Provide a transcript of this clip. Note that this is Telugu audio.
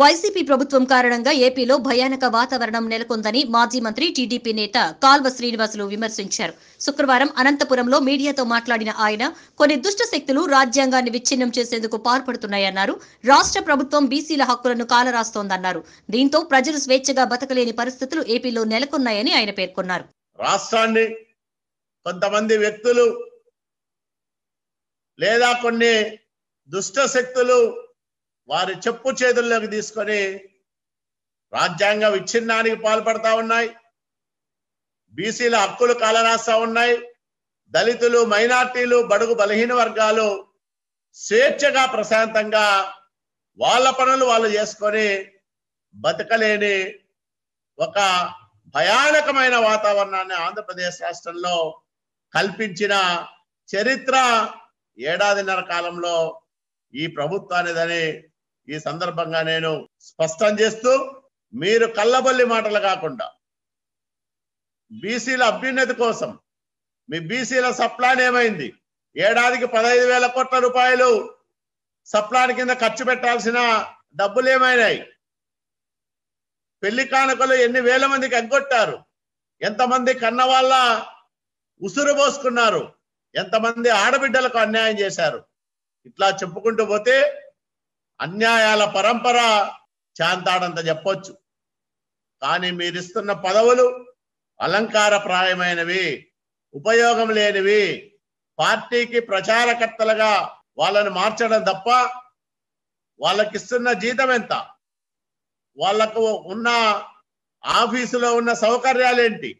వైసీపీ ప్రభుత్వం కారణంగా ఏపీలో భయానక వాతావరణం నెలకొందని మాజీ మంత్రి టీడీపీ నేత కాల్వ శ్రీనివాసులు విమర్శించారు శుక్రవారం అనంతపురంలో మీడియాతో మాట్లాడిన ఆయన కొన్ని దుష్ట శక్తులు రాజ్యాంగాన్ని విచ్ఛిన్నం చేసేందుకు పాల్పడుతున్నాయన్నారు రాష్ట్ర ప్రభుత్వం బీసీల హక్కులను కాలరాస్తోందన్నారు దీంతో ప్రజలు స్వేచ్ఛగా బతకలేని పరిస్థితులు ఏపీలో నెలకొన్నాయని ఆయన పేర్కొన్నారు రాష్ట్రాన్ని కొంతమంది వ్యక్తులు లేదా కొన్ని దుష్ట శక్తులు వారి చెప్పు చేతుల్లోకి తీసుకొని రాజ్యాంగ విచ్ఛిన్నానికి పాల్పడతా ఉన్నాయి బీసీల హక్కులు కాలరాస్తా ఉన్నాయి దళితులు మైనార్టీలు బడుగు బలహీన వర్గాలు స్వేచ్ఛగా ప్రశాంతంగా వాళ్ళ పనులు వాళ్ళు చేసుకొని బతకలేని ఒక భయానకమైన వాతావరణాన్ని ఆంధ్రప్రదేశ్ రాష్ట్రంలో కల్పించిన చరిత్ర ఏడాదిన్నర కాలంలో ఈ ప్రభుత్వానిదని ఈ సందర్భంగా నేను స్పష్టం చేస్తూ మీరు కళ్ళబల్లి మాటలు కాకుండా బీసీల అభ్యున్నతి కోసం మీ బీసీల సప్లాన్ ఏమైంది ఏడాదికి పదహైదు వేల కోట్ల రూపాయలు సప్లాన్ కింద ఖర్చు పెట్టాల్సిన డబ్బులు ఏమైనాయి పెళ్లి కానుకలు ఎన్ని వేల మందికి ఎగ్గొట్టారు ఎంతమంది వాళ్ళ ఉసురు పోసుకున్నారు ఎంతమంది ఆడబిడ్డలకు అన్యాయం చేశారు ఇట్లా చెప్పుకుంటూ పోతే అన్యాయాల పరంపర చాంతాడంత చెప్పొచ్చు కానీ మీరిస్తున్న పదవులు అలంకారప్రాయమైనవి ఉపయోగం లేనివి పార్టీకి ప్రచారకర్తలుగా వాళ్ళని మార్చడం తప్ప వాళ్ళకిస్తున్న జీతం ఎంత వాళ్ళకు ఉన్న ఆఫీసులో ఉన్న సౌకర్యాలేంటి